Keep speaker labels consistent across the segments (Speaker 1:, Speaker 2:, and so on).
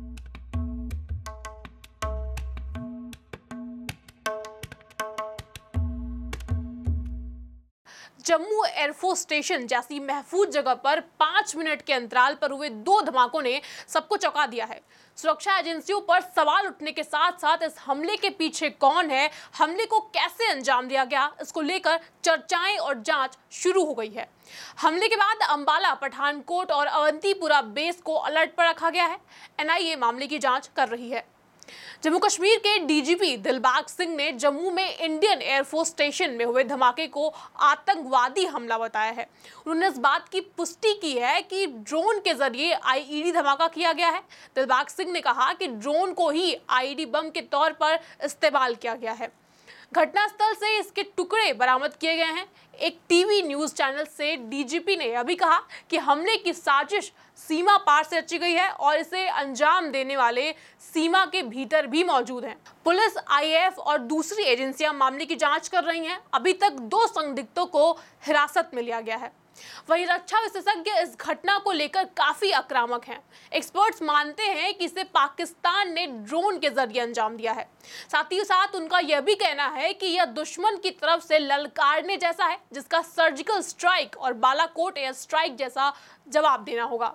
Speaker 1: you Jammu air force station जैसी महफूज जगह पर पाँच मिनट के अंतराल पर हुए दो धमाकों ने सबको चौंका दिया है सुरक्षा एजेंसियों पर सवाल उठने के साथ साथ इस हमले के पीछे कौन है हमले को कैसे अंजाम दिया गया इसको लेकर चर्चाएं और जांच शुरू हो गई है हमले के बाद अंबाला पठानकोट और अवंतीपुरा बेस को अलर्ट पर रखा गया है एनआईए मामले की जांच कर रही है जम्मू कश्मीर के डीजीपी दिलबाग सिंह ने जम्मू में इंडियन एयरफोर्स स्टेशन में हुए धमाके को आतंकवादी हमला बताया है उन्होंने इस बात की पुष्टि की है कि ड्रोन के जरिए आईईडी धमाका किया गया है दिलबाग सिंह ने कहा कि ड्रोन को ही आईईडी बम के तौर पर इस्तेमाल किया गया है घटनास्थल से इसके टुकड़े बरामद किए गए हैं एक टीवी न्यूज चैनल से डीजीपी ने अभी कहा कि हमले की साजिश सीमा पार से रची गई है और इसे अंजाम देने वाले सीमा के भीतर भी मौजूद हैं पुलिस आईएएफ और दूसरी एजेंसियां मामले की जांच कर रही हैं अभी तक दो संदिग्धों को हिरासत में लिया गया है वहीं रक्षा विशेषज्ञ इस घटना को लेकर काफ़ी आक्रामक हैं एक्सपर्ट्स मानते हैं कि इसे पाकिस्तान ने ड्रोन के जरिए अंजाम दिया है साथ ही साथ उनका यह भी कहना है कि यह दुश्मन की तरफ से ललकारने जैसा है जिसका सर्जिकल स्ट्राइक और बालाकोट एयर स्ट्राइक जैसा जवाब देना होगा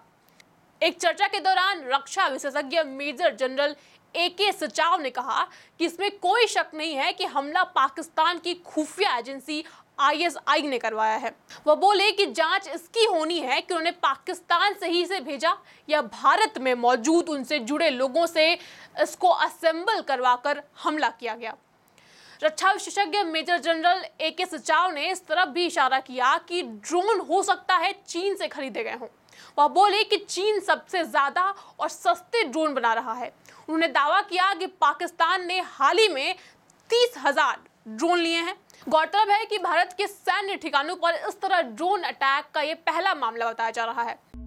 Speaker 1: एक चर्चा के दौरान रक्षा विशेषज्ञ मेजर जनरल ए के सचाव ने कहा कि इसमें कोई शक नहीं है कि हमला पाकिस्तान की खुफिया एजेंसी आईएसआई ने करवाया है वह बोले कि जांच इसकी होनी है कि उन्होंने पाकिस्तान से ही इसे भेजा या भारत में मौजूद उनसे जुड़े लोगों से इसको असेंबल करवाकर हमला किया गया रक्षा विशेषज्ञ मेजर जनरल ए के सचाव ने इस तरफ भी इशारा किया कि ड्रोन हो सकता है चीन से खरीदे गए हों वह बोले कि चीन सबसे ज़्यादा और सस्ते ड्रोन बना रहा है उन्होंने दावा किया कि पाकिस्तान ने हाल ही में तीस हजार ड्रोन लिए हैं गौरतलब है कि भारत के सैन्य ठिकानों पर इस तरह ड्रोन अटैक का यह पहला मामला बताया जा रहा है